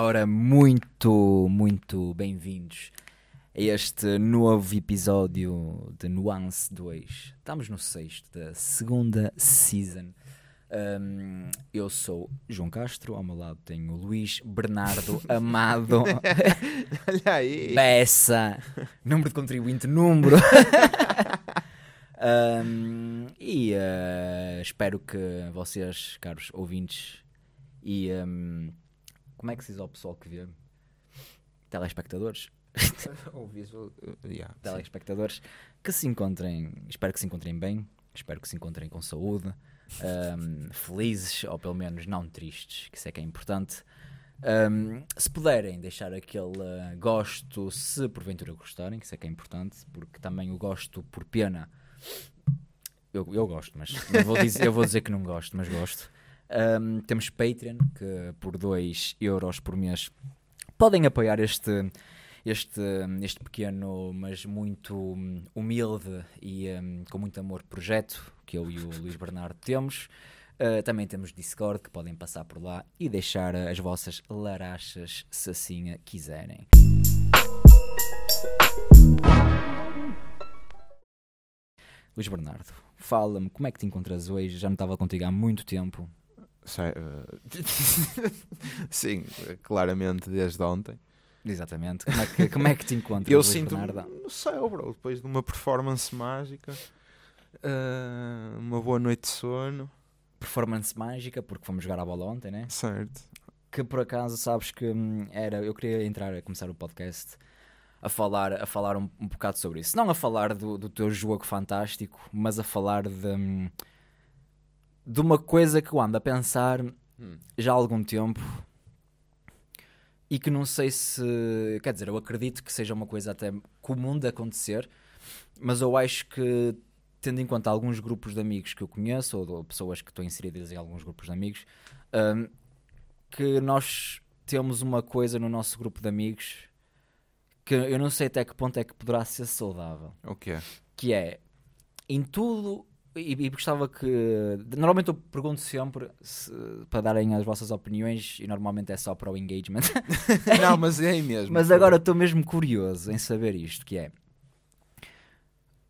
Ora, muito, muito bem-vindos a este novo episódio de Nuance 2. Estamos no sexto da segunda season. Um, eu sou João Castro, ao meu lado tenho Luís Bernardo Amado. Olha aí! Peça! Número de contribuinte, número! um, e uh, espero que vocês, caros ouvintes, e. Um, como é que se diz ao pessoal que vê? Telespectadores. Ou visual. Uh, yeah, telespectadores sim. que se encontrem, espero que se encontrem bem, espero que se encontrem com saúde, um, felizes ou pelo menos não tristes, que isso é que é importante. Um, se puderem deixar aquele uh, gosto, se porventura gostarem, que isso é que é importante, porque também o gosto por pena. Eu, eu gosto, mas eu vou, dizer, eu vou dizer que não gosto, mas gosto. Um, temos Patreon, que por 2 euros por mês podem apoiar este, este, este pequeno, mas muito hum, humilde e um, com muito amor projeto que eu e o Luís Bernardo temos. Uh, também temos Discord que podem passar por lá e deixar as vossas larachas se assim quiserem. Luís Bernardo, fala-me como é que te encontras hoje? Já não estava contigo há muito tempo. Eh, sim, claramente desde ontem. Exatamente. Como é que, como é que te encontras? Eu Luís sinto Bernardo? no céu, bro, depois de uma performance mágica, uh, uma boa noite de sono. Performance mágica, porque fomos jogar a bola ontem, né? Certo. Que por acaso sabes que hum, era. Eu queria entrar a começar o podcast a falar, a falar um, um bocado sobre isso. Não a falar do, do teu jogo fantástico, mas a falar de. Hum, de uma coisa que eu ando a pensar hum. já há algum tempo e que não sei se. Quer dizer, eu acredito que seja uma coisa até comum de acontecer, mas eu acho que, tendo em conta alguns grupos de amigos que eu conheço, ou pessoas que estou inseridas em alguns grupos de amigos, um, que nós temos uma coisa no nosso grupo de amigos que eu não sei até que ponto é que poderá ser saudável. O okay. que é? Que é em tudo e, e, gostava que. Normalmente eu pergunto sempre se, para darem as vossas opiniões e normalmente é só para o engagement. Não, mas é aí mesmo. mas agora estou mesmo curioso em saber isto: que é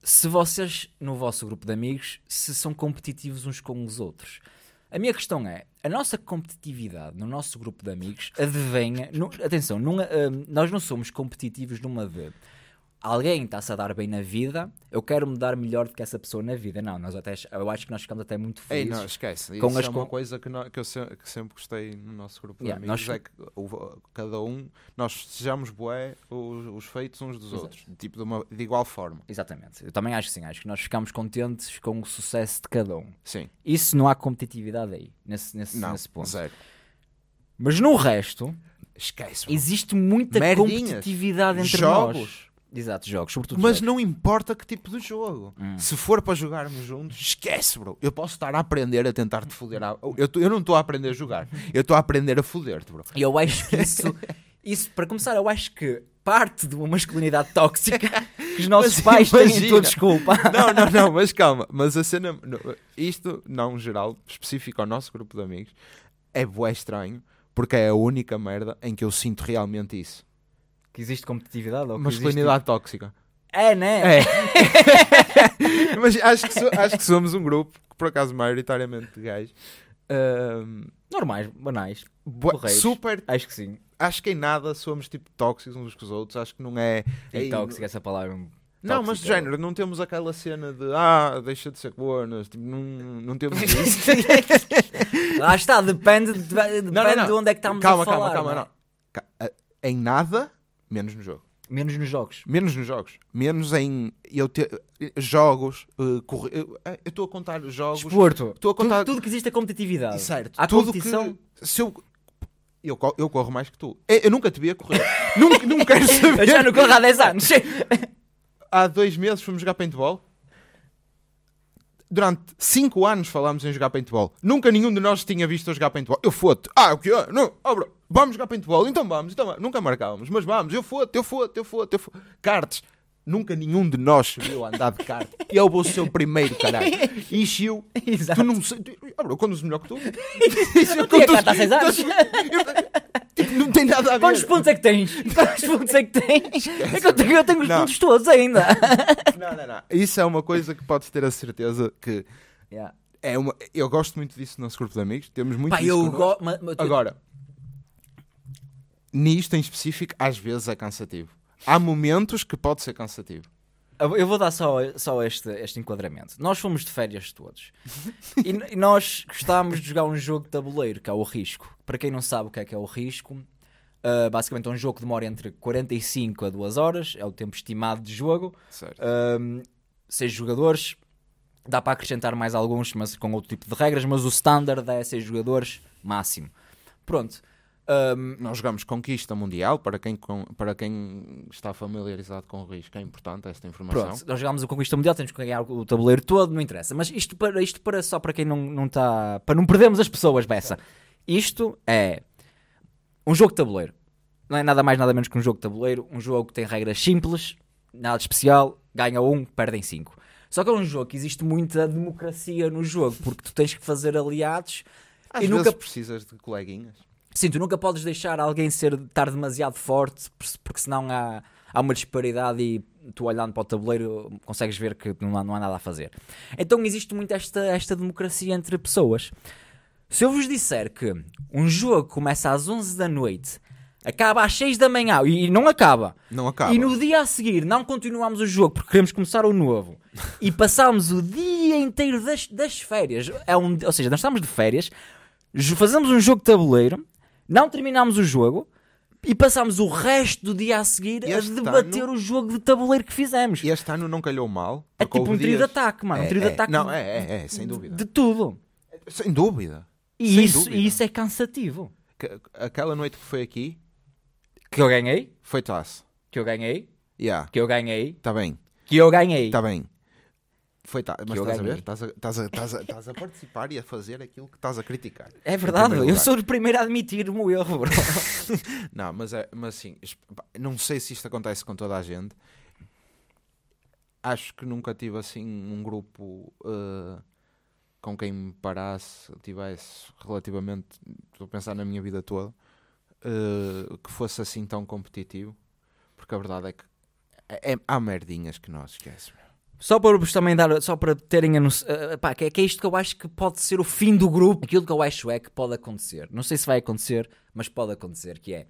se vocês, no vosso grupo de amigos, se são competitivos uns com os outros. A minha questão é: a nossa competitividade no nosso grupo de amigos advenha. No, atenção, numa, uh, hum, nós não somos competitivos numa de alguém está-se a dar bem na vida, eu quero me dar melhor do que essa pessoa na vida. Não, nós até, eu acho que nós ficamos até muito felizes. Ei, não, esquece. Com Isso as é uma com... coisa que, que eu se, que sempre gostei no nosso grupo de yeah, amigos, nós... é que o, cada um, nós sejamos bué os, os feitos uns dos Exato. outros, tipo de, uma, de, igual forma. Exatamente. Eu também acho que sim, acho que nós ficamos contentes com o sucesso de cada um. Sim. Isso não há competitividade aí, nesse, nesse, não, nesse ponto. Zero. Mas no resto... Esquece, existe muita Merdinhas, competitividade entre jogos. nós Exato, jogos, sobretudo. Mas jogos. não importa que tipo de jogo. Hum. Se for para jogarmos juntos, esquece, bro. Eu posso estar a aprender a tentar te foder. A... Eu, tô, eu não estou a aprender a jogar, eu estou a aprender a foder-te, bro. E eu acho que isso, isso, para começar, eu acho que parte de uma masculinidade tóxica que os nossos mas pais imagina. têm Não, não, não, mas calma. Mas a cena, isto não geral, específico ao nosso grupo de amigos, é bué estranho porque é a única merda em que eu sinto realmente isso que existe competitividade. Ou Masculinidade existe... tóxica. É, né? É. Mas acho que, so, acho que, somos um grupo, por acaso, maioritariamente gays, Uh, normais, banais. Super. Acho que sim. Acho que em nada somos tipo tóxicos uns com os outros. Acho que não é. É, é tóxica essa palavra. Não, mas de é género, não temos aquela cena de ah, deixa de ser cornas, tipo, não, não temos isso. Lá está, depende, de, depende não, não, não. de onde é que estamos calma, a falar. Calma, calma, não. É? Eh, em nada Menos no jogo. Menos nos jogos. Menos nos jogos. Menos em eu ter eh, jogos, uh, eu estou a contar jogos. Desporto. Estou a contar tudo, tudo que existe é competitividade. Certo. Há tudo competição. Que, se eu eu, eu corro mais que tu. Eu, é, eu nunca te vi a correr. nunca, não quero saber. Eu já não corro há 10 anos. há dois meses fomos jogar paintball durante 5 anos falámos em jogar paintball. Nunca nenhum de nós tinha visto a jogar paintball. Eu foto. Ah, o que é? Não, oh, bro. Vamos jogar paintball. Então vamos, então vamos. Nunca marcávamos, mas vamos. Eu foto, eu foto, eu foto, eu foto. Cartes nunca nenhum de nós viu a andar de kart. E eu vou ser o primeiro, caralho. Enchiu. Exato. Tu não sei. Tu, eu conduzo melhor que tu. eu não tinha kart há 6 anos. Tipo, não tem nada a ver. Quantos pontos é que tens? Quantos pontos é que tens? É que eu tenho, eu tenho os não. pontos todos ainda. Não, não, não. Isso é uma coisa que podes ter a certeza que. Yeah. É uma, eu gosto muito disso no nosso grupo de amigos. Temos muito Pá, Go... Tipo Agora, nisto em específico, às vezes é cansativo há momentos que pode ser cansativo. Eu vou dar só, só este, este enquadramento. Nós fomos de férias todos e, e nós gostávamos de jogar um jogo de tabuleiro, que é o Risco. Para quem não sabe o que é que é o Risco, uh, basicamente é um jogo que demora entre 45 a 2 horas, é o tempo estimado de jogo. Certo. Uh, seis jogadores, dá para acrescentar mais alguns, mas com outro tipo de regras, mas o standard é seis jogadores máximo. Pronto, um, nós jogamos Conquista Mundial, para quem, para quem está familiarizado com o risco, é importante esta informação. Pronto, nós jogamos o Conquista Mundial, temos que ganhar o tabuleiro todo, não interessa. Mas isto para, isto para só para quem não, não está. para não perdermos as pessoas, Bessa. Isto é um jogo de tabuleiro. Não é nada mais, nada menos que um jogo de tabuleiro. Um jogo que tem regras simples, nada especial, ganha um, perdem cinco. Só que é um jogo que existe muita democracia no jogo, porque tu tens que fazer aliados. Às e vezes nunca precisas de coleguinhas. Sim, tu nunca podes deixar alguém ser, estar demasiado forte, porque senão há, há uma disparidade e tu olhando para o tabuleiro consegues ver que não há, não há nada a fazer. Então existe muito esta, esta democracia entre pessoas. Se eu vos disser que um jogo começa às 11 da noite, acaba às 6 da manhã e não acaba. Não acaba. E no dia a seguir não continuamos o jogo porque queremos começar o novo e passámos o dia inteiro das, das férias, é um, ou seja, nós estamos de férias, fazemos um jogo de tabuleiro não terminámos o jogo e passámos o resto do dia a seguir a debater ano... o jogo de tabuleiro que fizemos. e Este ano não calhou mal. É tipo um trio dias... de ataque, mano. É, um trio é, de ataque. Não, é, é, é sem dúvida. De, tudo. Sem dúvida. E sem isso, dúvida. isso é cansativo. Que, aquela noite que foi aqui. Que eu ganhei. Foi taça. Que eu ganhei. Yeah. Que eu ganhei. Está bem. Que eu ganhei. Está bem. Foi, tá, mas estás a ver? Estás a, a, a, a, participar e a fazer aquilo que estás a criticar. É verdade, eu sou o primeiro a admitir o meu erro, bro. não, mas, é, mas assim, não sei se isto acontece com toda a gente. Acho que nunca tive assim um grupo uh, com quem me parasse, tivesse relativamente, estou a pensar na minha vida toda, uh, que fosse assim tão competitivo, porque a verdade é que é, é, há merdinhas que nós esquecemos. Só para vos também dar, só para terem a noção, eh, que é, que é isto que eu acho que pode ser o fim do grupo. Aquilo que eu acho é que pode acontecer. Não sei se vai acontecer, mas pode acontecer, que é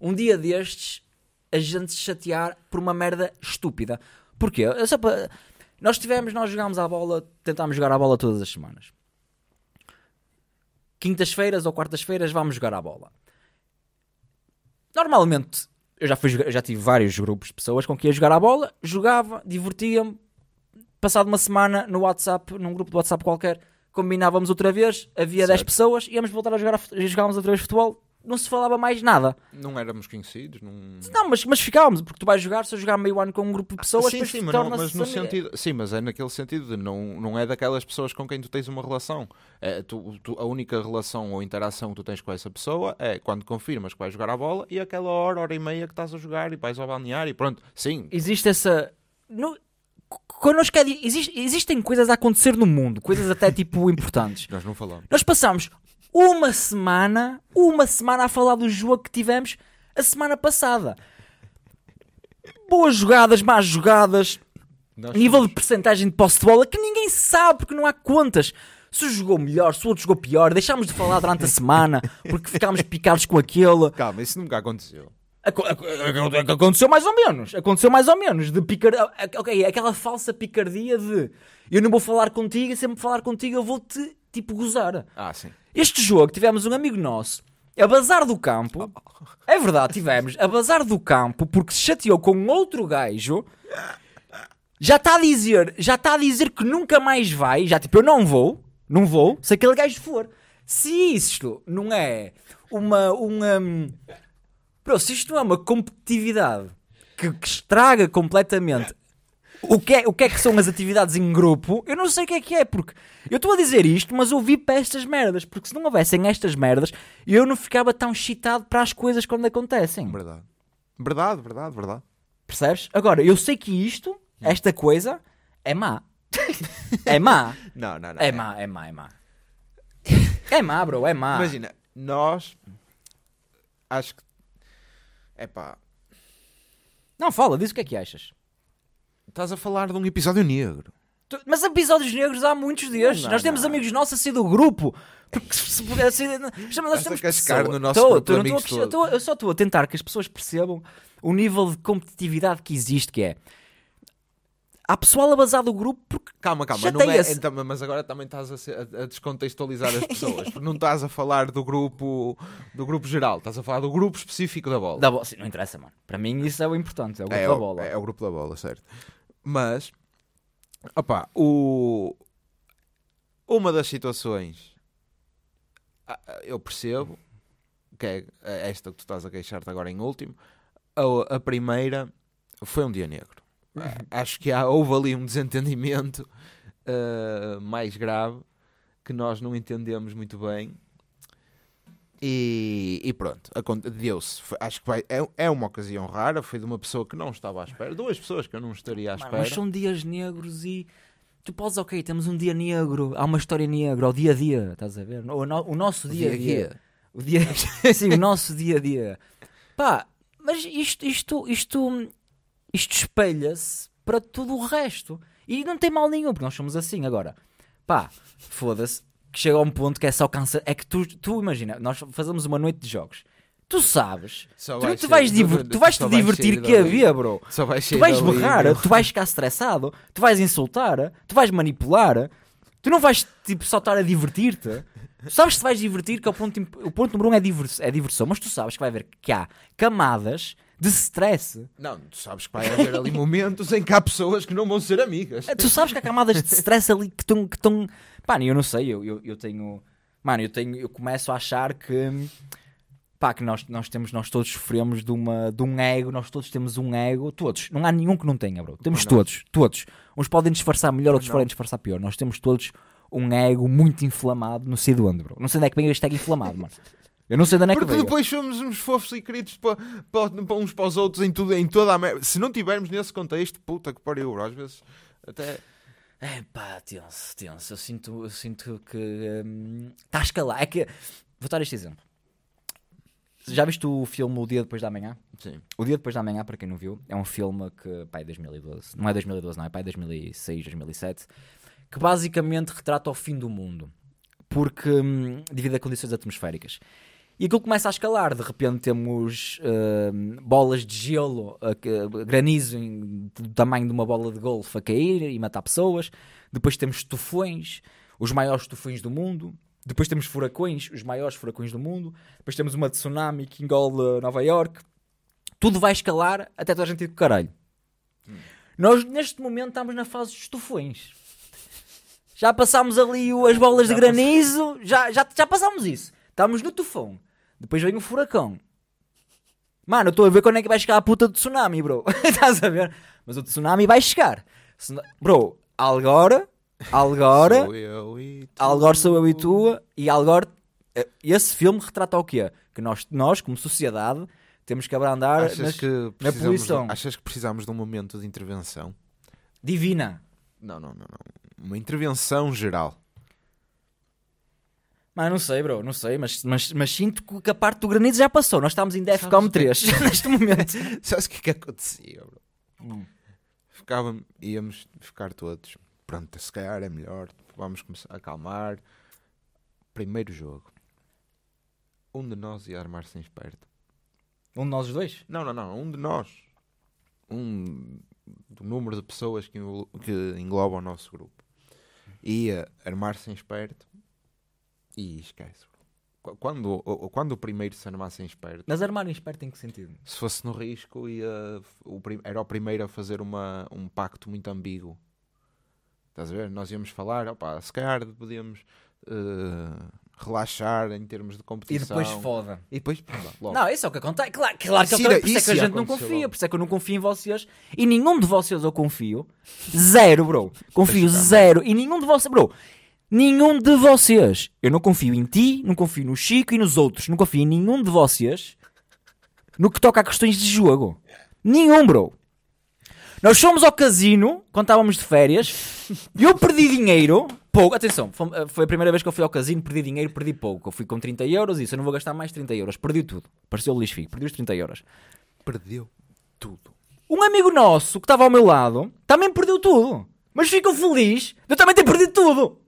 um dia destes a gente se chatear por uma merda estúpida. Porquê? É só para... Nós tivemos, nós jogámos à bola, tentámos jogar à bola todas as semanas. Quintas-feiras ou quartas-feiras vamos jogar à bola. Normalmente, eu já, fui, eu já tive vários grupos de pessoas com quem ia jogar à bola, jogava, divertia-me, passado uma semana no WhatsApp, num grupo de WhatsApp qualquer, combinávamos outra vez, havia 10 pessoas, íamos voltar a jogar, e jogávamos outra vez futebol, não se falava mais nada. Não éramos conhecidos, não. Não, mas, mas ficávamos, porque tu vais jogar, se eu jogar meio ano com um grupo de pessoas, ah, sim, sim, mas, não, mas no sentido, sim, mas é naquele sentido de não, não é daquelas pessoas com quem tu tens uma relação. É, tu, tu, a única relação ou interação que tu tens com essa pessoa é quando confirmas que vais jogar a bola e aquela hora, hora e meia que estás a jogar e vais ao balnear e pronto. Sim. Existe essa. No, connosco é, existe, existem coisas a acontecer no mundo, coisas até tipo importantes. Nós não falamos. Nós passamos uma semana, uma semana a falar do jogo que tivemos a semana passada. Boas jogadas, más jogadas, Nós nível somos... de percentagem de posse de bola que ninguém sabe porque não há contas. Se o jogou melhor, se o outro jogou pior, deixámos de falar durante a semana porque ficámos picados com aquele. Calma, isso nunca aconteceu. Aconteceu mais ou menos. Aconteceu mais ou menos. De picar... ok aquela falsa picardia de eu não vou falar contigo e sempre falar contigo eu vou-te tipo gozar. Ah, sim. Este jogo tivemos um amigo nosso a bazar do campo. É verdade, tivemos a bazar do campo porque se chateou com outro gajo. Já está a dizer, já está a dizer que nunca mais vai, já tipo eu não vou, não vou, se aquele gajo for. Se isto não é uma, uma, hum, Bro, se isto não é uma competitividade que, que estraga completamente o que, é, o que é que são as atividades em grupo, eu não sei o que é que é, porque eu estou a dizer isto, mas ouvi para estas merdas, porque se não houvessem estas merdas, eu não ficava tão excitado para as coisas quando acontecem. Verdade. Verdade, verdade, verdade. Percebes? Agora, eu sei que isto, hum. esta coisa, é má. é má. Não, não, não. É, é má, é má, é má. É má, bro, é má. Imagina, nós acho que é pá. Não, fala, diz o que é que achas. Estás a falar de um episódio negro. Tu- Mas episódios negros há muitos destes. Não, nós temos não. amigos nossos assim do grupo. Porque se- pudesse. nós Estás a temos cascar pessoa- no nosso Tô, grupo tô, tô todo. tô- Eu só estou a tentar que as pessoas percebam o nível de competitividade que existe, que é. Há pessoal a basar do grupo porque. Calma, calma, não é, então, mas agora também estás a, ser, a, descontextualizar as pessoas. porque não estás a falar do grupo do grupo geral, estás a falar do grupo específico da bola. Da bola, sim, não interessa, mano. Para mim isso é o importante, é o grupo é, da bola. É, é o grupo da bola, certo. Mas, opá, o... uma das situações ah, ah, eu percebo que é, é esta que tu estás a queixar-te agora em último. A, a primeira foi um dia negro acho que há, houve ali um desentendimento uh, mais grave que nós não entendemos muito bem. E, e pronto, deu-se. Acho que vai, é, é uma ocasião rara. Foi de uma pessoa que não estava à espera, duas pessoas que eu não estaria à espera. Mas são dias negros e tu podes, ok, temos um dia negro, há uma história negra, o dia a dia, estás a ver? O, no, o nosso dia a dia. O dia, sim, o nosso dia a dia. Pá, mas isto, isto, isto isto espelha-se para todo o resto. E não tem mal nenhum, porque nós somos assim agora. Pá, foda-se, que chega a um ponto que é só cansa. É que tu, tu imagina, nós fazemos uma noite de jogos. Tu sabes, só tu, vai tu vais, tu vais te divertir que havia, bro. Só vai tu vais berrar, tu vais ficar estressado, tu vais insultar, tu vais manipular, tu não vais tipo só estar a divertir-te. sabes que te vais divertir, que é o ponto, o ponto número um é, é diversão, mas tu sabes que vai haver que há camadas de stress. Não, tu sabes que vai haver ali momentos em que há pessoas que não vão ser amigas. É, tu sabes que há camadas de stress ali que estão. Que tão... Pá, eu não sei, eu, eu, eu, tenho. Mano, eu tenho. Eu começo a achar que. Pá, que nós, nós temos, nós todos sofremos de, uma, de um ego, nós todos temos um ego, todos, não há nenhum que não tenha, bro. Temos não. todos, todos. Uns podem disfarçar melhor, não. outros podem disfarçar pior. Nós temos todos um ego muito inflamado, não sei de onde, bro. Não sei de onde é que vem este ego inflamado, mano. Eu não sei de onde é que Porque depois somos uns fofos e queridos para, para, para uns para os outros em, tudo, em toda a merda. Se não tivermos nesse contexto, puta que pariu, às vezes até. É pá, tenso, tenso. Eu sinto, eu sinto que hum, está a escalar. É que. Vou dar este exemplo. Já viste o filme O Dia Depois da Manhã? Sim. O Dia Depois da Manhã, para quem não viu, é um filme que, pai, é 2012. Não é 2012, não, é pai, 2006, 2007. Que basicamente retrata o fim do mundo. Porque. Hum, devido a condições atmosféricas. E aquilo começa a escalar. De repente temos uh, bolas de gelo, uh, granizo em, do tamanho de uma bola de golfe a cair e matar pessoas. Depois temos tufões, os maiores tufões do mundo. Depois temos furacões, os maiores furacões do mundo. Depois temos uma tsunami que engole Nova York. Tudo vai escalar até toda a gente ir com caralho. Hum. Nós, neste momento, estamos na fase dos tufões. Já passámos ali as bolas já de granizo, já, já, já passámos isso. Estamos no tufão. Depois vem um furacão. Mano, eu estou a ver quando é que vai chegar a puta do tsunami, bro. Estás a ver? Mas o tsunami vai chegar. Bro, agora, agora, agora sou eu e tu, e agora, eh, esse filme retrata o quê? Que nós, nós como sociedade, temos que abrandar achas nas, que na poluição. Achas que precisamos de um momento de intervenção? Divina. Não, não, não, não. Uma intervenção geral. Mas não sei, bro, não sei, mas, mas, mas sinto que a parte do granizo já passou. Nós estamos em Defcom 3 é neste momento. Sabes o que é que acontecia, bro? Hum. Ficava, íamos ficar todos. Pronto, se calhar é melhor, vamos começar a acalmar. Primeiro jogo. Um de nós ia armar-se em esperto. Um de nós dois? Não, não, não, um de nós. Um do número de pessoas que, que engloba o nosso grupo. Ia armar-se em esperto e esquece. Quando, quando o primeiro se armasse em esperto. Mas armar em esperto em que sentido? Se fosse no risco, ia, o, era o primeiro a fazer uma, um pacto muito ambíguo. Estás a ver? Nós íamos falar, opa, se calhar podíamos uh, relaxar em termos de competição. E depois foda. E depois, logo. Não, isso é o que acontece. Claro, claro que, Cira, por isso é que a gente não confia, logo. por isso é que eu não confio em vocês. E nenhum de vocês eu confio. Zero, bro. Confio zero. E nenhum de vocês, bro. Nenhum de vocês. Eu não confio em ti, não confio no Chico e nos outros. Não confio em nenhum de vocês no que toca a questões de jogo. Nenhum, bro. Nós fomos ao casino quando estávamos de férias e eu perdi dinheiro. Pouco, atenção, eh, foi a primeira vez que eu fui ao casino, perdi dinheiro, perdi pouco. Eu fui com 30 euros e isso eu não vou gastar mais 30 euros. Perdi tudo. Pareceu o lixo, fico. perdi os 30 euros. Perdeu tudo. Um amigo nosso que estava ao meu lado também perdeu tudo. Mas ficou feliz de eu também ter perdido tudo.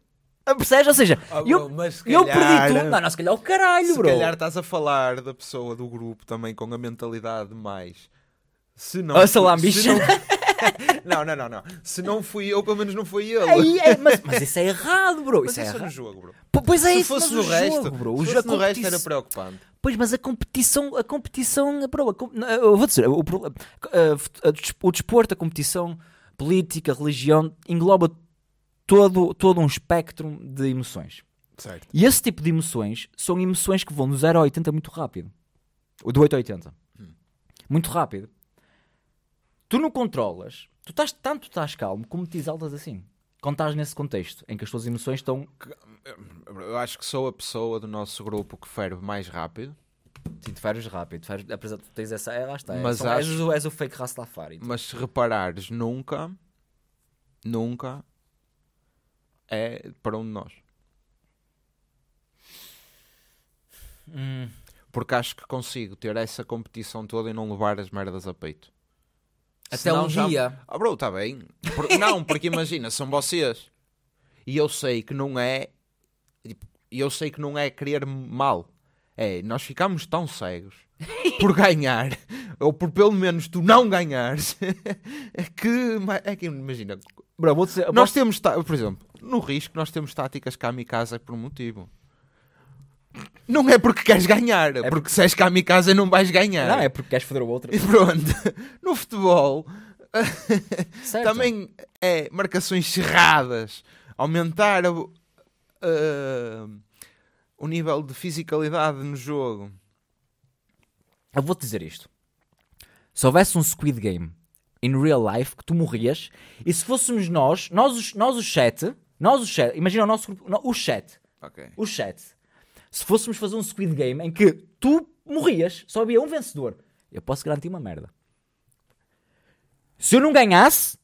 Ah, percebes? Ou seja, oh, eu, se eu perdi tudo. Não, não, se calhar é o caralho, se bro. Se calhar estás a falar da pessoa do grupo também com a mentalidade mais. Se não. Oh, ah, salambicho. Se não... não, não, não, não. Se não fui eu, pelo menos não foi ele. é, mas, mas, isso é errado, bro. Mas isso, é isso é, no jogo, bro. P pois é se isso, fosse no jogo, resto, bro. O jogo fosse no resto era preocupante. Pois, mas a competição, a competição, bro, a, eu vou dizer, o, o desporto, a competição política, religião, engloba todo, todo um espectro de emoções. Certo. E esse tipo de emoções são emoções que vão do 0 a 80 muito rápido. Ou do 8 a 80. Hum. Muito rápido. Tu não controlas, tu estás, tanto estás calmo como te exaltas assim. Quando estás nesse contexto em que as tuas emoções estão. Hum, eu acho que sou a pessoa do nosso grupo que ferve mais rápido. Sim, tu feres rápido, tu feres, apesar de tu tens essa. É, lá está. Mas é, acho... és, o, és o fake Rastafari. Então. Mas se reparares, nunca, nunca é para um de nós. Hum. Porque acho que consigo ter essa competição toda e não levar as merdas a peito. Até Senão um já... dia. Ah, bro, está bem. Por... Não, porque imagina, são vocês. E eu sei que não é. Tipo, e eu sei que não é querer mal. É, nós ficamos tão cegos por ganhar, ou por pelo menos tu não ganhares, que. É que imagina. Bro, dizer, nós posso... temos. Por exemplo, no risco, nós temos táticas kamikaze por um motivo. Não é porque queres ganhar, é porque, porque se és kamikaze não vais ganhar. Não, é porque queres foder o outro. E pronto, no futebol também é marcações cerradas, aumentar o uh, o nível de fisicalidade no jogo. Eu vou-te dizer isto. Se houvesse um Squid Game in real life, que tu morrias, e se fôssemos nós, nós os, nós os sete, nós, o chat, imagina o nosso grupo, o chat. Okay. O chat. Se fôssemos fazer um Squid Game em que tu morrias, só havia um vencedor, eu posso garantir uma merda. Se eu não ganhasse,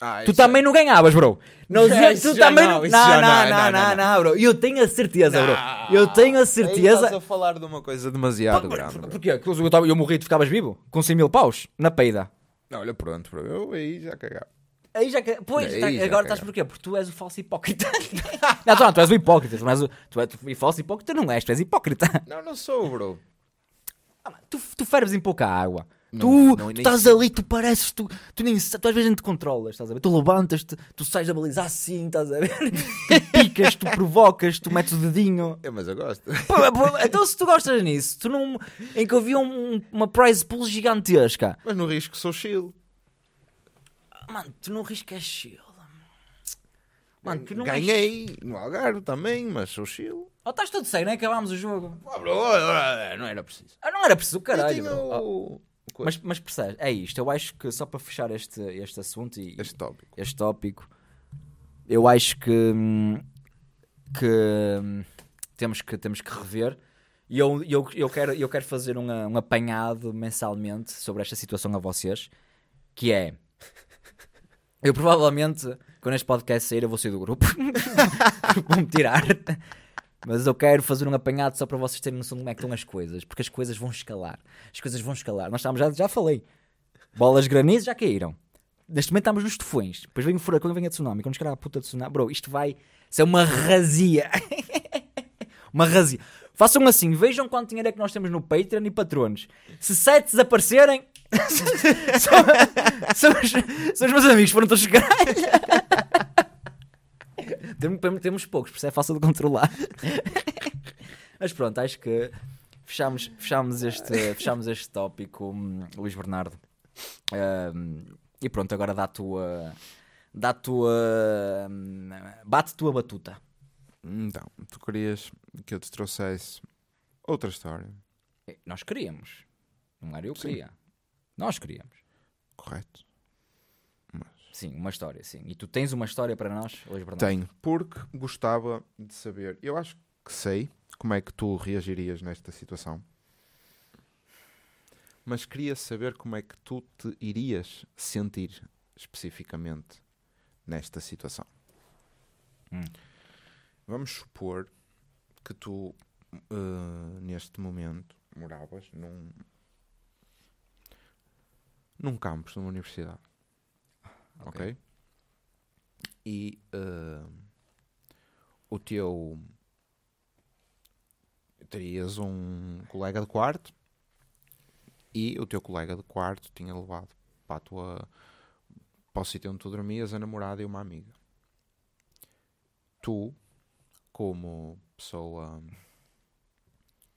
ah, tu também é- não ganhavas, bro. Não, é, tu também não. Não, não, não, não, não, não, bro. Eu tenho a certeza, não. bro. Eu tenho a certeza. Estás a falar de uma coisa demasiado por, grande. Por, porquê? Eu, eu, eu morri e tu ficavas vivo? Com 100 mil paus? Na peida. Não, olha, pronto, bro. Eu aí já cagava. Aí já que... Pois, tá, já agora estás é. porquê? Porque tu és o falso hipócrita. não, tu não, tu és o hipócrita. Tu, és o, tu, és, falso hipócrita não és, tu és hipócrita. Não, não sou, bro. Ah, tu, tu ferves em pouca água. Não, tu, não, tu estás sei. ali, tu pareces, tu, tu nem tu às vezes não te controlas, estás a ver? Tu levantas-te, tu sais da baliza assim, estás a ver? Tu picas, tu provocas, tu metes o dedinho. É, mas eu gosto. Pô, pô, então se tu gostas nisso, tu não. Em que havia um, uma prize pool gigantesca. Mas no risco sou chill. Mano, tu não riscas é Chile. Mano, tu não Ganhei no Algarve também, mas sou Chile. Oh, estás todo não nem né? acabámos o jogo. Ah, bro, não era preciso. Ah, não era preciso, caralho. Tinha o... Oh. Mas, mas percebes, é isto. Eu acho que só para fechar este, este assunto e este tópico. este tópico, eu acho que, que temos que, temos que rever. E eu, eu, eu, quero, eu quero fazer um, um apanhado mensalmente sobre esta situação a vocês, que é eu provavelmente, quando este podcast sair, eu vou sair do grupo. vão me tirar. Mas eu quero fazer um apanhado só para vocês terem noção de como é que estão as coisas. Porque as coisas vão escalar. As coisas vão escalar. Nós estávamos já, já falei. Bolas de granizo já caíram. Neste momento estamos nos tufões. Depois vem o furacão e vem a tsunami. Quando chegar a puta de tsunami, bro, isto vai ser uma razia. uma razia. Façam assim, vejam quanto dinheiro é que nós temos no Patreon e patronos. Se sete desaparecerem, são, são, os, são, os, meus amigos, foram todos caralho. temos, temos poucos, por isso é fácil de controlar. Mas pronto, acho que fechamos, este, fechamos este tópico, hum, Luís Bernardo. Um, e pronto, agora dá a tua. Dá a tua. Hum, Bate tua batuta. Então, tu querias que eu te trouxesse outra história. Eh, nós queríamos. Não era eu que queria. Nós queríamos. Correto. Mas... Sim, uma história, sim. E tu tens uma história para nós hoje, Bernardo? Tenho, porque gostava de saber. Eu acho que sei como é que tu reagirias nesta situação. Mas queria saber como é que tu te irias sentir especificamente nesta situação. Hum. Vamos supor que tu, uh, neste momento, moravas num, num campus de uma universidade. Ok? okay? E uh, o teu. Terias um colega de quarto e o teu colega de quarto tinha levado para a tua. para o sítio onde tu dormias a namorada e uma amiga. Tu como pessoa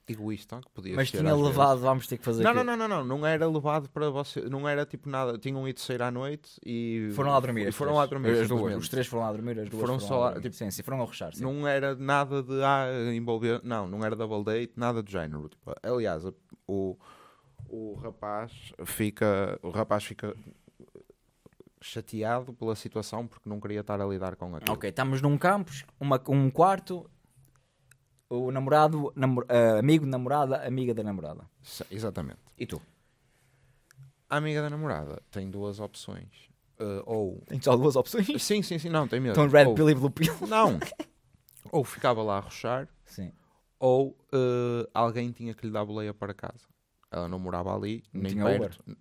egoísta que podia mas tinha levado, vezes. vamos ter que fazer. Não, não, não, não, não, não era levado para você, não era tipo nada. Tinham ido sair à noite e foram lá dormir. Foram lá dormir as duas. Os três foram lá dormir, as duas foram, foram só lá, tipo, sim, sim, foram a rochar. Sim. Não era nada de ah, envolver, não, não era double date, nada do género. Tipo, aliás, o o rapaz fica, o rapaz fica chateado pela situação porque não queria estar a lidar com aquilo. Ok, estamos num campus, uma, um quarto, o namorado, namor, uh, amigo de namorada, amiga da namorada. exatamente. E tu? A amiga da namorada tem duas opções. Uh, ou... Tem só duas opções? Eh, sim, sim, sim, não, tem mesmo. Então red ou... pill e blue pill? Não. ou ficava lá a rochar. Sim. Ou uh, alguém tinha que lhe dar boleia para casa. Ela não morava ali, não nem tinha perto. Uber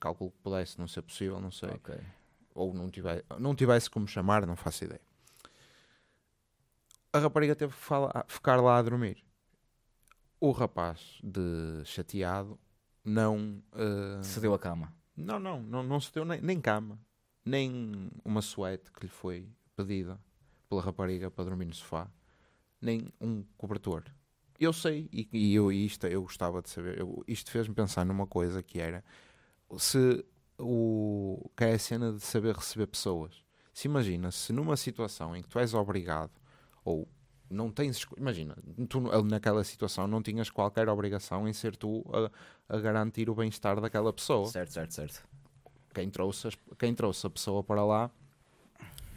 cálculo que pudesse não ser possível, não sei. Okay. Ou não tivesse, não tivesse como chamar, não faço ideia. A rapariga teve que ficar lá a dormir. O rapaz, de chateado, não. Uh... Eh, Cedeu a cama. Não, não, não, não se deu nem, nem cama, nem uma suéte que lhe foi pedida pela rapariga para dormir no sofá, nem um cobertor. Eu sei, e, e eu isto eu gostava de saber, eu, isto fez-me pensar numa coisa que era se o que é a cena de saber receber pessoas. Se imagina, se numa situação em que tu és obrigado ou não tens, imagina, tu naquela situação não tinhas qualquer obrigação em ser tu a, a garantir o bem-estar daquela pessoa. Certo, certo, certo. Quem trouxe, as, quem trouxe a pessoa para lá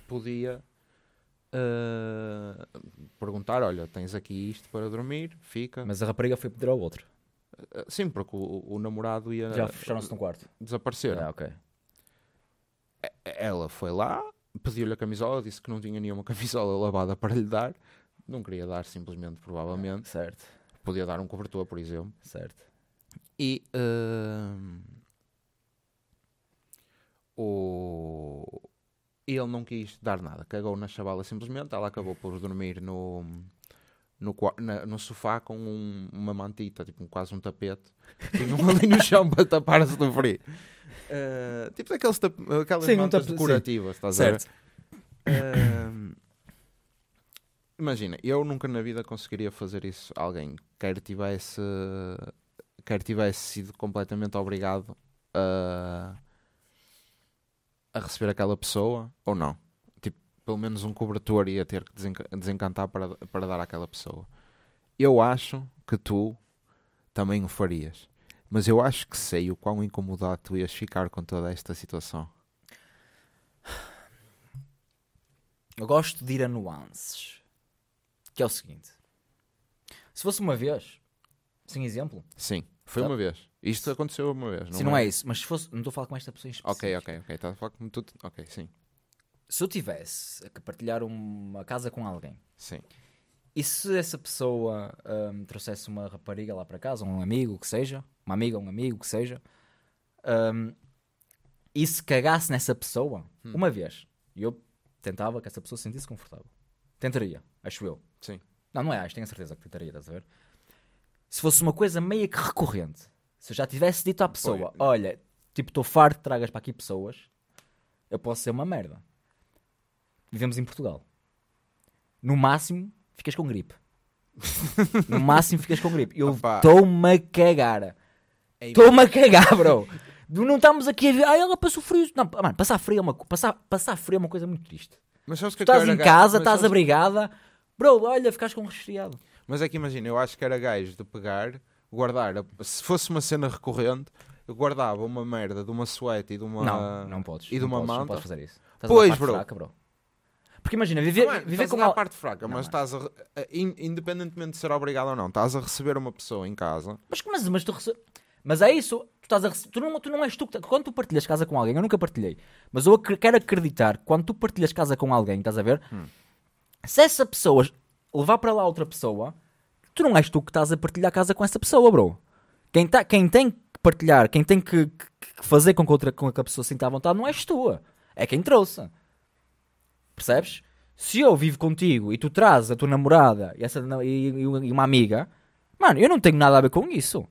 podia uh, perguntar: olha, tens aqui isto para dormir, fica. Mas a rapariga foi pedir ao outro. Eh, sim, porque o, o namorado ia. Já fecharam-se no quarto. Desapareceram. Ah, ok. Ela foi lá, pediu-lhe a camisola, disse que não tinha nenhuma camisola lavada para lhe dar. Não queria dar, simplesmente, provavelmente. Ah, certo. Podia dar um cobertor, por exemplo. Certo. E. Uh, o ele não quis dar nada, cagou na chavala simplesmente. Ela acabou por dormir no, no, na, no sofá com um, uma mantita, tipo um, quase um tapete. Tinha um ali no chão para tapar-se do frio. Uh, tipo daqueles tap, aquelas sim, mantas um tap, decorativas, sim. estás certo. a ver? Uh, imagina, eu nunca na vida conseguiria fazer isso alguém, quer tivesse quer tivesse sido completamente obrigado a, a receber aquela pessoa ou não pelo menos um cobertor ia ter que desencantar para, para dar àquela pessoa. Eu acho que tu também o farias. Mas eu acho que sei o quão incomodado tu ias ficar com toda esta situação. Eu gosto de ir a nuances. Que é o seguinte: se fosse uma vez, sem exemplo. Sim, foi uma vez. Isto aconteceu uma vez. Não sim, é? não é isso. Mas se fosse. Não estou a falar com esta pessoa em específico. Ok, ok, ok. Estás a falar com tudo. Ok, sim se eu tivesse que partilhar uma casa com alguém. Sim. E se essa pessoa um, trouxesse uma rapariga lá para casa, um amigo, que seja, uma amiga, um amigo, que seja, um, e se cagasse nessa pessoa hum. uma vez, e eu tentava que essa pessoa se sentisse confortável. Tentaria, acho eu. Sim. Não, não é, acho, tenho a certeza que tentaria, estás a ver? Se fosse uma coisa meio que recorrente, se eu já tivesse dito à pessoa, olha, tipo, estou farto tragas para aqui pessoas, eu posso ser uma merda vivemos em Portugal. No máximo, ficas com gripe. no máximo, ficas com gripe. Eu estou-me a cagar. É estou-me a cagar, bro. Não estamos aqui a ver. Ah, ela passou frio. Não, mano, passar frio é uma, passar, passar frio é uma coisa muito triste. Mas sabes que tu é estás em casa, estás sabes... abrigada. Bro, olha, ficaste com um resfriado. Mas é que imagina, eu acho que era gajo de pegar, guardar. Se fosse uma cena recorrente, eu guardava uma merda de uma suéte e de uma. Não, não podes. E de uma podes, manta. Não podes fazer isso. Estás pois, bro. Fraca, bro. Porque imagina, viver, Também, viver com uma parte fraca, não, mas é. estás a, a, independentemente de ser obrigado ou não, estás a receber uma pessoa em casa. Mas, mas, mas tu Mas é isso, tu, estás a rece... tu, não, tu não és tu que. Quando tu partilhas casa com alguém, eu nunca partilhei, mas eu quero acreditar quando tu partilhas casa com alguém, estás a ver? Hum. Se essa pessoa levar para lá outra pessoa, tu não és tu que estás a partilhar casa com essa pessoa, bro. Quem, tá, quem tem que partilhar, quem tem que, que, fazer com que, outra, com que a pessoa sinta à vontade, não és tua É quem trouxe. Percebes? Se eu vivo contigo e tu trazes a tua namorada e, essa, e, e uma amiga, mano, eu não tenho nada a ver com isso.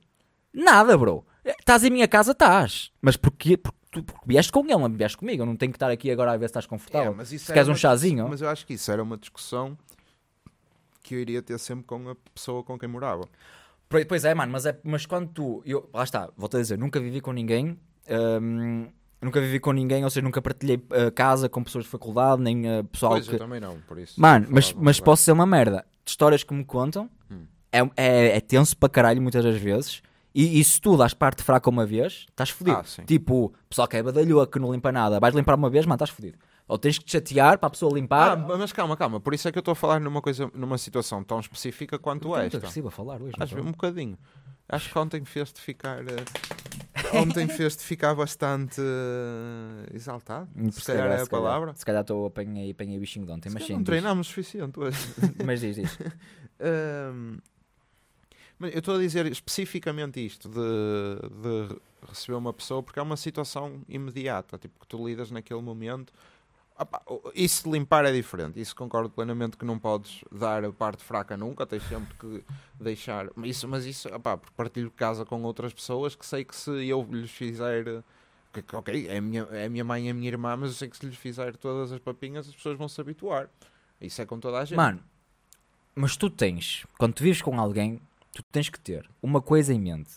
Nada, bro. Estás em minha casa, estás. Mas porquê? Porque tu porque vieste com ele, vieste comigo. Eu não tenho que estar aqui agora a ver se estás confortável. É, se queres um chazinho. Mas eu acho que isso era uma discussão que eu iria ter sempre com a pessoa com quem morava. Pois é, mano, mas, é, mas quando tu. Eu, lá está, volto a dizer, nunca vivi com ninguém. Hum, eu nunca vivi com ninguém, ou seja, nunca partilhei uh, casa com pessoas de faculdade, nem uh, pessoal pois, que... eu também não, por isso... Mano, mas, mas posso ser uma merda. De histórias que me contam, hum. é, é, é, tenso para caralho muitas das vezes, e, e se tu dás parte fraca uma vez, estás fodido. Ah, tipo, pessoal que é badalhoa, que não limpa nada, vais limpar uma vez, mano, estás fodido. Ou tens que te chatear para a pessoa limpar. Ah, mas calma, calma. Por isso é que eu estou a falar numa, coisa, numa situação tão específica quanto então, eu esta. Estou a falar hoje. um bocadinho. Acho que ontem fez-te ficar. Uh... ontem fez-te ficar bastante uh, exaltado. Se, se calhar, é a palavra. Calhar, se calhar estou apanhei, apanhei bichinho de ontem, se mas sim. Não treinámos suficiente hoje. mas diz, diz. um, eu estou a dizer especificamente isto de, de, receber uma pessoa porque é uma situação imediata, tipo que tu lidas naquele momento isso de limpar é diferente, isso concordo plenamente que não podes dar a parte fraca nunca, tens sempre que deixar. Isso, mas isso, porque partilho casa com outras pessoas que sei que se eu lhes fizer. Que, ok, é a, minha, é a minha mãe e é a minha irmã, mas eu sei que se lhes fizer todas as papinhas as pessoas vão se habituar. Isso é com toda a gente. Mano, mas tu tens, quando tu vives com alguém, tu tens que ter uma coisa em mente.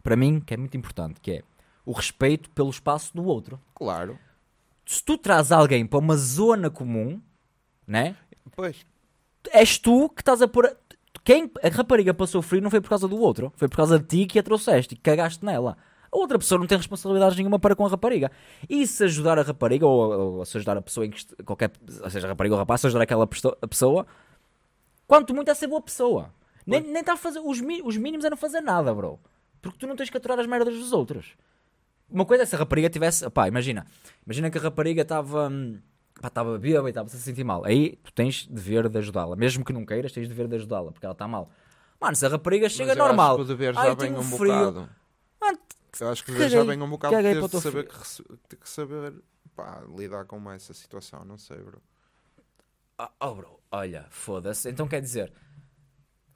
Para mim, que é muito importante, que é o respeito pelo espaço do outro. Claro se tu traz alguém para uma zona comum, né? Pois. És tu que estás a pôr. Quem a rapariga passou frio não foi por causa do outro, foi por causa de ti que a trouxeste e cagaste nela. A outra pessoa não tem responsabilidade nenhuma para com a rapariga. E se ajudar a rapariga, ou, ou se ajudar a pessoa em que qualquer. Ou seja, a rapariga ou o rapaz, se ajudar aquela pessoa, quanto muito é ser boa pessoa. Nem, nem está a fazer. Os, os mínimos é não fazer nada, bro. Porque tu não tens que aturar as merdas dos outros. Uma coisa é se a rapariga tivesse. Pá, imagina. Imagina que a rapariga estava. Hum, pá, estava bêbada e estava-se a sentir mal. Aí tu tens dever de ajudá-la. Mesmo que não queiras, tens dever de ajudá-la, porque ela está mal. Mano, se a rapariga chega Mas eu normal. Acho que o dever já vem um frio. bocado. Mano, eu acho que o dever já vem um bocado caguei de saber, que, que saber pá, lidar com essa situação. Não sei, bro. Ah, oh, bro, olha, foda-se. Então quer dizer.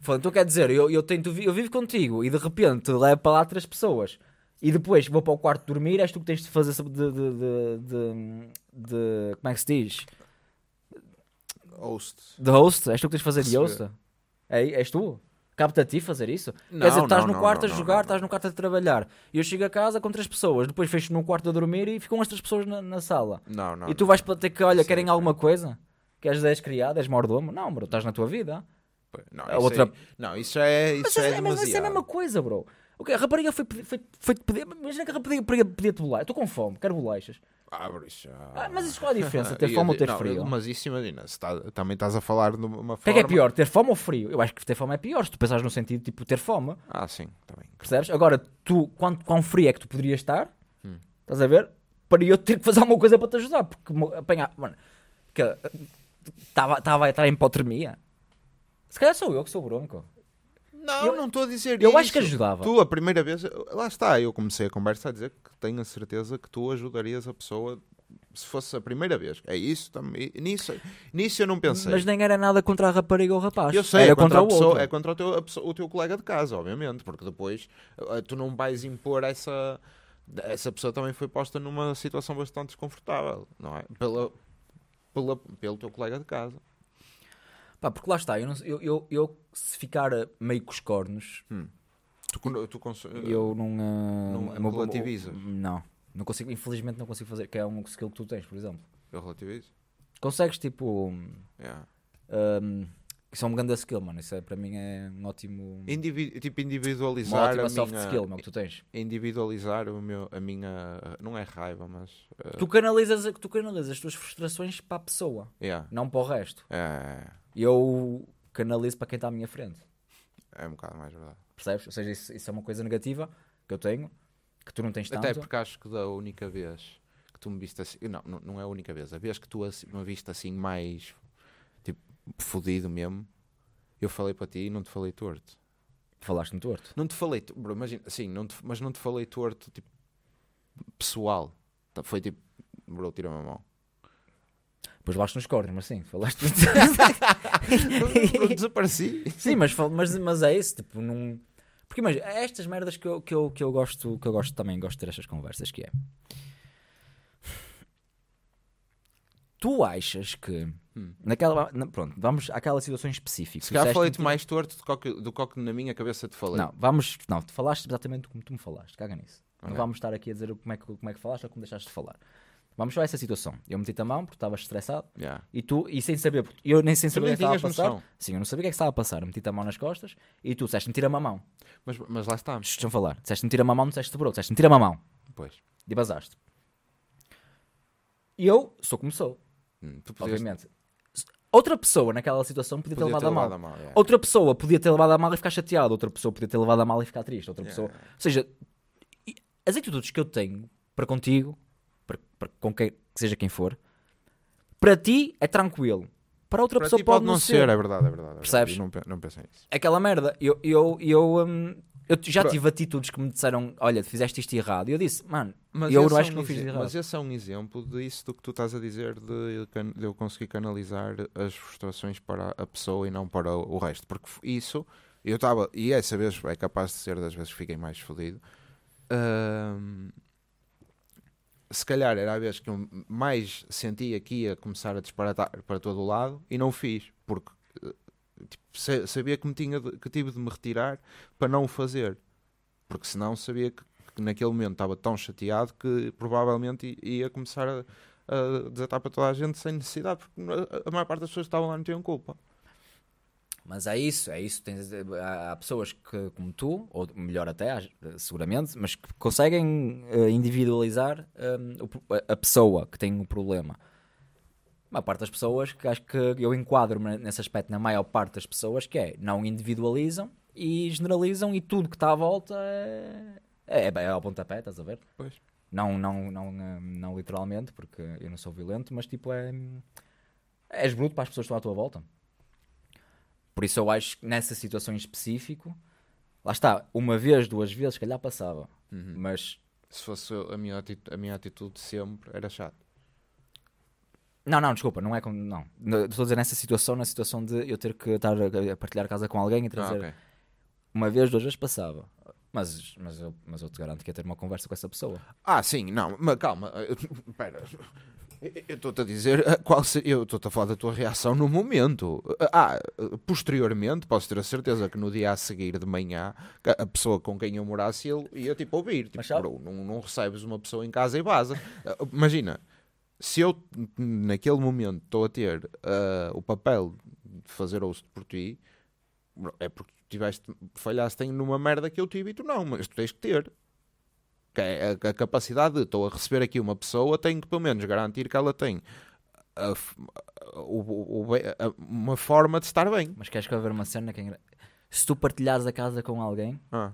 Foda então quer dizer, eu, eu, tento, eu vivo contigo e de repente levo para lá três pessoas. E depois vou para o quarto dormir, és tu que tens de fazer de, de, de, de como é que se diz? Host. De host? És tu que tens de fazer de host? É, és tu? Cabe-te a ti fazer isso? Não, Quer dizer, estás no quarto a jogar, estás no quarto a trabalhar. E eu chego a casa com três pessoas, depois fecho no quarto a dormir e ficam as três pessoas na, na sala. Não, não. E tu vais para ter que, olha, Sim, querem alguma coisa? Queres dez criado, és mordomo? Não, bro, estás na tua vida. Não, isso, outra... é... não, isso é. Isso mas é, é, mas isso é a mesma coisa, bro. Okay, a rapariga foi, foi, foi pedir. Imagina que a rapariga pedia-te bolachas. Estou com fome, quero bolachas. Ah, ah, mas isso qual é a diferença? Ter fome ou ter não, frio? Mas isso imagina, tá, também estás a falar de uma forma. O que é, que é pior, ter fome ou frio? Eu acho que ter fome é pior, se tu pensares no sentido tipo ter fome. Ah, sim, também. Percebes? Agora, tu, quanto, quão frio é que tu poderias estar? Hum. Estás a ver? Para eu ter que fazer alguma coisa para te ajudar, porque apanhar. Mano, que estava eh, a entrar em hipotermia. Se calhar sou eu que sou bronco. Não, eu, não estou a dizer eu isso. Eu acho que ajudava. Tu, a primeira vez, lá está, eu comecei a conversa a dizer que tenho a certeza que tu ajudarias a pessoa se fosse a primeira vez. É isso também. Nisso, nisso eu não pensei. Mas nem era nada contra a rapariga ou o rapaz. Eu sei, era é contra, contra a pessoa, outro. É contra o teu, pessoa, o teu colega de casa, obviamente, porque depois eh, tu não vais impor essa. Essa pessoa também foi posta numa situação bastante desconfortável, não é? Pela, pela, pelo teu colega de casa. Pá, porque lá está, eu, não, eu, eu, eu, se ficar meio com os cornos, hum. tu, tu eu eh, não, uh, não, relativizo. Não, não consigo, infelizmente não consigo fazer, que é um skill que tu tens, por exemplo. Eu relativizo. Consegues tipo. Yeah. Um, isso é um grande skill, mano. Isso é, para mim é um ótimo. Indivi tipo, individualizar. Uma ótima a soft minha... skill, meu, que tu tens. Individualizar o meu, a minha. Não é raiva, mas. Uh... Tu, canalizas, tu canalizas as tuas frustrações para a pessoa, yeah. não para o resto. É. Yeah. É, é eu canalizo para quem está à minha frente. É um bocado mais verdade. Percebes? Ou seja, isso, isso é uma coisa negativa que eu tenho, que tu não tens tanto. Até porque acho que da única vez que tu me viste assim, não, não, não é a única vez, a vez que tu assim, me viste assim mais, tipo, fodido mesmo, eu falei para ti e não te falei torto. Falaste-me torto? Não te falei, bro, imagina, sim, não te, mas não te falei torto, tipo, pessoal. Tá, foi tipo, bro, tira-me a mão pois lá nos cordas, mas sim, falaste. Desapareci. Sim, mas, mas, mas é isso, tipo, não. Porque imagina, é estas merdas que eu, que, eu, que eu gosto, que eu gosto também, gosto de ter estas conversas, que é. Tu achas que hum. naquela na, pronto, vamos àquela situação específica. Se calhar falei-te mais torto do que, do na minha cabeça te falei. Não, vamos, não, tu falaste exatamente como tu me falaste, caga nisso. Okay. Não vamos estar aqui a dizer como é que, como é que falaste ou como deixaste de falar. Vamos só a essa situação. Eu meti-te a mão porque estava estressado yeah. e tu, e sem saber, eu nem sem saber o que é estava a passar. Noção. Sim, eu não sabia o que, é que estava a passar. Meti-te a mão nas costas e tu disseste-me tira-me a mão. Mas, mas lá está. Deixa-me falar. Disseste-me tira-me a mão, não disseste bro, disseste-me tira-me a mão. Pois. E basaste. E eu sou como sou hum, tu podias... Obviamente. Outra pessoa naquela situação podia, podia ter, levado, ter levado a mal. A mal yeah. Outra pessoa podia ter levado a mal e ficar chateado Outra pessoa podia ter levado a mal e ficar triste. Outra yeah. pessoa. Ou seja, as atitudes que eu tenho para contigo com quem, seja quem for, para ti é tranquilo. Para outra para pessoa pode, pode, não ser. ser. É verdade, é verdade. É Percebes? Não, não pensei nisso. Aquela merda. Eu, eu, eu, hum, eu já tive atitudes que me disseram: Olha, fizeste isto errado. E eu disse: Mano, mas eu não é acho que não fiz errado. Mas esse é um exemplo disso do que tu estás a dizer de, eu conseguir canalizar as frustrações para a pessoa e não para o resto. Porque isso, eu estava. E essa vez é capaz de ser das vezes que fiquei mais fodido. Hum, se calhar era a vez que eu mais sentia que ia começar a disparatar para todo o lado e não fiz, porque eh, tipo, sabia que, me tinha de, que tive de me retirar para não o fazer, porque senão sabia que, que naquele momento estava tão chateado que provavelmente ia começar a, a desatar para toda a gente sem necessidade, porque a maior parte das pessoas que estavam lá não tinham culpa. Mas é isso, é isso. há pessoas que, como tu, ou melhor até, seguramente, mas que conseguem eh, individualizar um, a pessoa que tem o um problema. Uma parte das pessoas que acho que eu enquadro nesse aspecto na maior parte das pessoas que é não individualizam e generalizam e tudo que está à volta é, é, é, é ao pontapé, estás a ver? Pois. Não, não, não, não, hum, não literalmente, porque eu não sou violento, mas tipo é. Hum, és bruto para as pessoas que estão à tua volta. Por isso eu acho que nessa situação em específico, lá está, uma vez, duas vezes, se calhar passava. Uhum. Mas. Se fosse a minha, atitude, a minha atitude sempre, era chato. Não, não, desculpa, não é como. Não. Estou a dizer nessa situação, na situação de eu ter que estar a partilhar casa com alguém e trazer. Ah, okay. Uma vez, duas vezes passava. Mas, mas, eu, mas eu te garanto que ia ter uma conversa com essa pessoa. Ah, sim, não, mas calma, espera. Eu estou-te a dizer eh, qual Eu estou-te a falar da tua reação no momento. Eh, ah, posteriormente, posso ter a certeza que no dia a seguir de manhã, a pessoa com quem eu morasse ele ia tipo ouvir. Tipo, Mas, bro, não, não recebes uma pessoa em casa e base. Eh, imagina, se eu naquele momento estou a ter uh, o papel de fazer ouço por ti, é porque tiveste, falhaste em numa merda que eu tive e tu não, mas tu tens que ter. É, a, a capacidade, estou a receber aqui uma pessoa, tenho que pelo menos garantir que ela tem a, a, uma forma de estar bem. Mas queres que eu haver uma cena que é Se tu partilhares a casa com alguém, ah.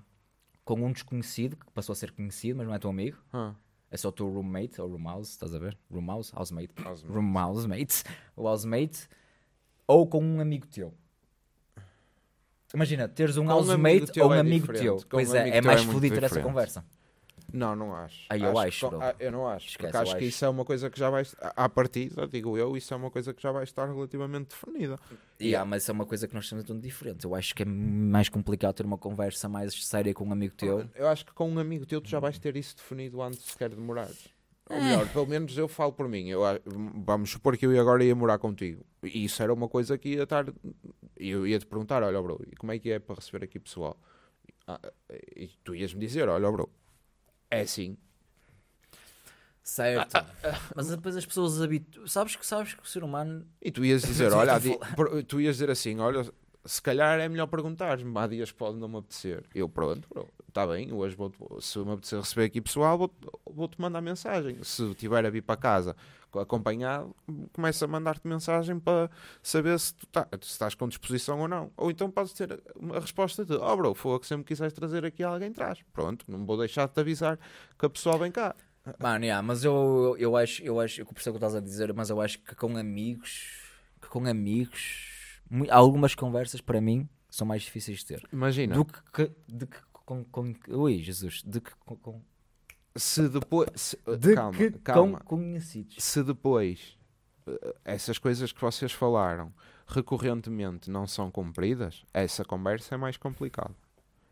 com um desconhecido, que passou a ser conhecido, mas não é teu amigo, ah. é só o teu roommate ou roomhouse, estás a ver? Roomhouse, housemate, housemate. roomhousemate, housemate, ou com um amigo teu. Imagina, teres um housemate um ou um é amigo teu. pois um é, é, é mais fodido ter essa conversa. Não, não acho. Ah, eu acho, ah, Eu não acho. Esquece, porque acho, acho, que isso é uma coisa que já vai. À partida, digo eu, isso é uma coisa que já vai estar relativamente definida. Yeah, mas é uma coisa que nós temos tão diferente. Eu acho que é mais complicado ter uma conversa mais séria com um amigo teu. Eu acho que com um amigo teu tu já vais ter isso definido antes sequer de morares. Ou é. melhor, pelo menos eu falo por mim. Eu, vamos supor que eu agora ia morar contigo. E isso era uma coisa que ia estar. Eu ia te perguntar: olha, bro, como é que é para receber aqui pessoal? Ah, e tu ias me dizer: olha, bro, é assim. Certo. Ah, ah. Mas depois as pessoas habituam. Sabes que sabes que o ser humano. E tu ias dizer, olha, di... tu ias dizer assim, olha, se calhar é melhor perguntar-me, há dias pode não me apetecer. Eu, pronto, está bem, hoje vou se me apetecer receber aqui pessoal, vou-te vou mandar mensagem. Se tiver a vir para casa acompanhado, começa a mandar-te mensagem para saber se, tu tá, se estás com disposição ou não. Ou então podes ter a resposta de: Oh, bro, foi que sempre quiseres trazer aqui alguém traz. Pronto, não vou deixar de te avisar que a pessoa vem cá. Mano, yeah, mas eu, eu acho, eu acho, eu percebo o que estás a dizer, mas eu acho que com amigos, que com amigos, algumas conversas para mim são mais difíceis de ter. Imagina. Do que, que de que com, com, ui, Jesus, de que com, com se depois. Se, eh, de calma, que calma. conhecidos. Se depois eh, essas coisas que vocês falaram recorrentemente não são cumpridas, essa conversa é mais complicada.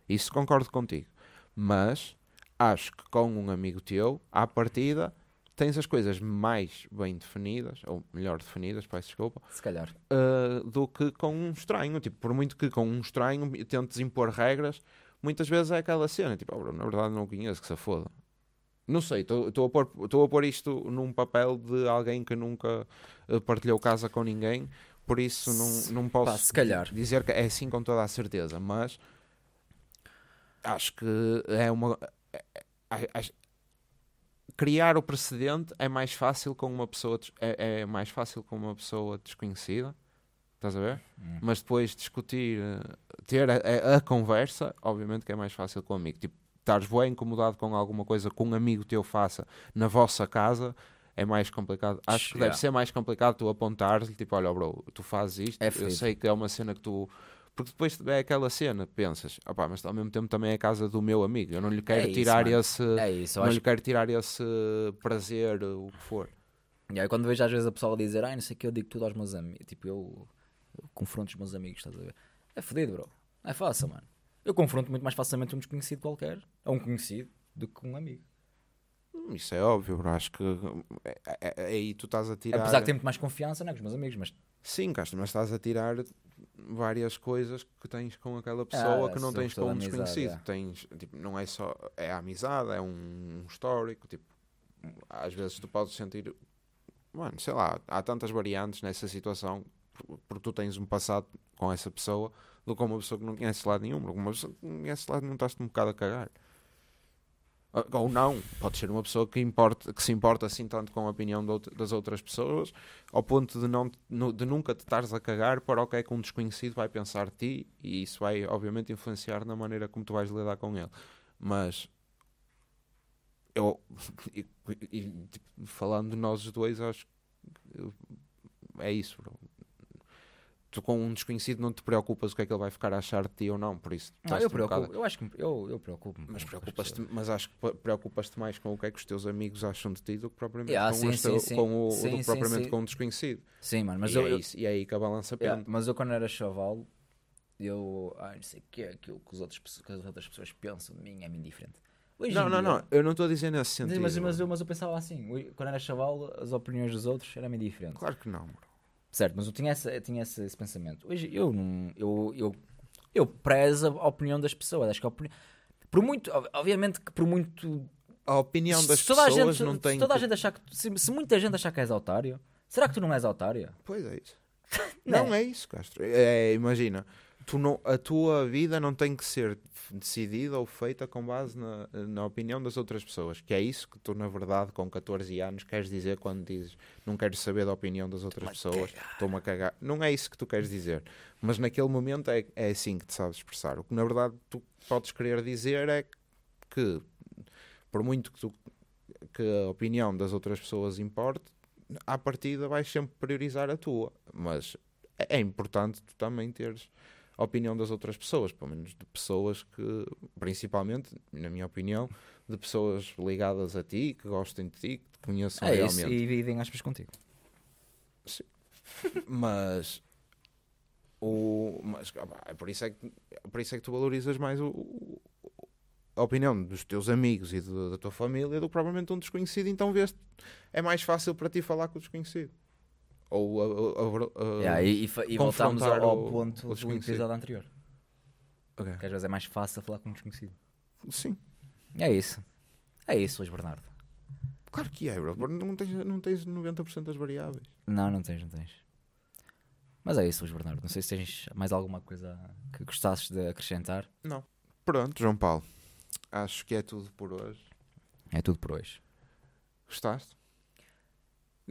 Isso concordo contigo. Mas acho que com um amigo teu, à partida, tens as coisas mais bem definidas, ou melhor definidas, peço desculpa. Se calhar. Uh, do que com um estranho. Tipo, por muito que com um estranho tentes impor regras, muitas vezes é aquela cena, tipo, oh, na verdade não conheço, que se foda. Não sei, estou a, pôr, a pôr isto num papel de alguém que nunca eh, partilhou casa com ninguém, por isso não, não posso Pá, dizer que é assim com toda a certeza, mas acho que é uma. É, é, é, criar o precedente é mais fácil com uma pessoa é, é, mais fácil com uma pessoa desconhecida estás a ver? Hum. mas depois discutir eh, ter a, a, a, conversa obviamente que é mais fácil com um amigo tipo estares bem incomodado com alguma coisa que um amigo teu faça na vossa casa, é mais complicado. Acho que yeah. deve ser mais complicado tu apontares-lhe, tipo, olha, bro, tu fazes isto, é eu sei que é uma cena que tu. Porque depois é aquela cena, pensas, opá, mas ao mesmo tempo também é a casa do meu amigo, eu não lhe quero é isso, tirar mano. esse. É isso, não acho... lhe quero tirar esse prazer, o que for. E aí quando vejo às vezes a pessoa dizer, ai, não sei o que, eu digo tudo aos meus amigos, tipo, eu, eu confronto os meus amigos, estás a ver? É fodido, bro. Não é fácil, mano. Eu confronto muito mais facilmente um desconhecido qualquer a um conhecido do que um amigo. Hum, isso é óbvio, bro. acho que é, é, é- aí tu estás a tirar. Apesar de ter muito mais confiança não é, com os meus amigos, mas Sim, Castro, mas estás a tirar várias coisas que tens com aquela ah, pessoa que não tens com um amizade, desconhecido. é. Tens, tipo, não é só. É a amizade, é um, um histórico. Tipo, às vezes tu podes sentir. Mano, sei lá, há tantas variantes nessa situação por- porque tu tens um passado com essa pessoa do que uma pessoa que não conhece lado nenhum. Uma pessoa que não conhece lado nenhum está te um bocado a cagar. Ah, ou não, pode ser uma pessoa que, importa, que se importa assim tanto com a opinião das outras pessoas, ao ponto de, não, de nunca te estares a cagar para o que é que um desconhecido vai pensar de ti, e isso vai, obviamente, influenciar na maneira como tu vais lidar com ele. Mas eu, e, e, tipo, falando nós dois, acho que é isso, bro tu com um desconhecido não te preocupas o que é que ele vai ficar a achar de ti ou não, por isso. Não, eu preocupo, bocado... eu acho que eu, eu preocupo-me. Mas, preocupas mas acho que preocupas-te mais com o que é que os teus amigos acham de ti do que propriamente yeah, com, sim, sim, sim. com o sim, do propriamente com um desconhecido. Sim, mano, mas e eu, é isso, e é aí que a balança pende. mas eu quando era chaval, eu ai, não sei o que é aquilo que, os outros, que as outras pessoas pensam de mim é-me indiferente. Hoje não, não, dia, não, eu não estou a dizer nesse sentido. Mas, mas, eu, mas eu pensava assim, quando era chaval, as opiniões dos outros eram-me indiferentes. Claro que não, mano. Certo, mas eu tinha, essa, eu tinha esse, esse, pensamento. Hoje eu não. Eu, eu, eu prezo a opinião das pessoas. Acho que a opinião. Por muito. Obviamente que por muito. A opinião das pessoas gente, não tem. Toda que... a gente achar que, se, se, muita gente achar que és autário, será que tu não és autário? Pois é isso. não, não é? é? isso, Castro. É, imagina tu não, a tua vida não tem que ser decidida ou feita com base na, na opinião das outras pessoas, que é isso que tu, na verdade, com 14 anos, queres dizer quando dizes não queres saber da opinião das outras pessoas, estou-me a cagar. Não é isso que tu queres dizer, mas naquele momento é, é assim que te sabes expressar. O que, na verdade, tu podes querer dizer é que, por muito que, tu, que a opinião das outras pessoas importe, à partida vais sempre priorizar a tua, mas é, é importante tu também teres a opinião das outras pessoas, pelo menos de pessoas que, principalmente, na minha opinião, de pessoas ligadas a ti, que gostem de ti, que te conheçam é realmente. Isso, e vivem aspas contigo. Sim. mas o mas ah, é por isso é que é por isso é que tu valorizas mais o, o a opinião dos teus amigos e do, da tua família do que provavelmente um desconhecido, então vês é mais fácil para ti falar com o desconhecido. Ou a, a, a, yeah, e, e, e voltámos ao, ao, ponto do episódio anterior. Okay. Que às vezes é mais fácil falar com um desconhecido. Sim. É isso. É isso, Luís Bernardo. Claro que é, bro. Não tens, não tens 90% das variáveis. Não, não tens, não tens. Mas é isso, Luís Bernardo. Não sei se tens mais alguma coisa que gostasses de acrescentar. Não. Pronto, João Paulo. Acho que é tudo por hoje. É tudo por hoje. Gostaste?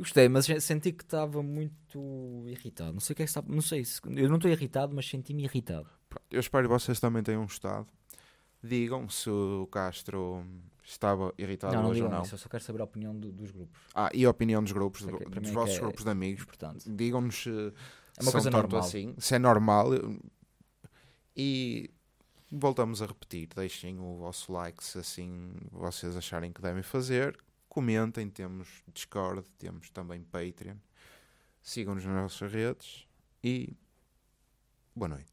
Gostei, mas senti que estava muito irritado. Não sei o que é que estava. Não sei. Se, eu não estou irritado, mas senti-me irritado. Eu espero que vocês também tenham gostado. Digam se o Castro estava irritado não, não hoje ou não. Isso, eu só quero saber a opinião do, dos grupos. Ah, e a opinião dos grupos, do, dos é vossos é grupos de amigos. Digam-nos se é uma coisa normal. assim, se é normal. E voltamos a repetir, deixem o vosso like se assim vocês acharem que devem fazer, Comentem, temos Discord, temos também Patreon. Sigam-nos nas nossas redes e boa noite.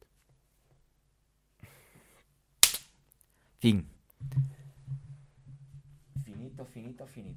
Fim. Finito, finito, finito.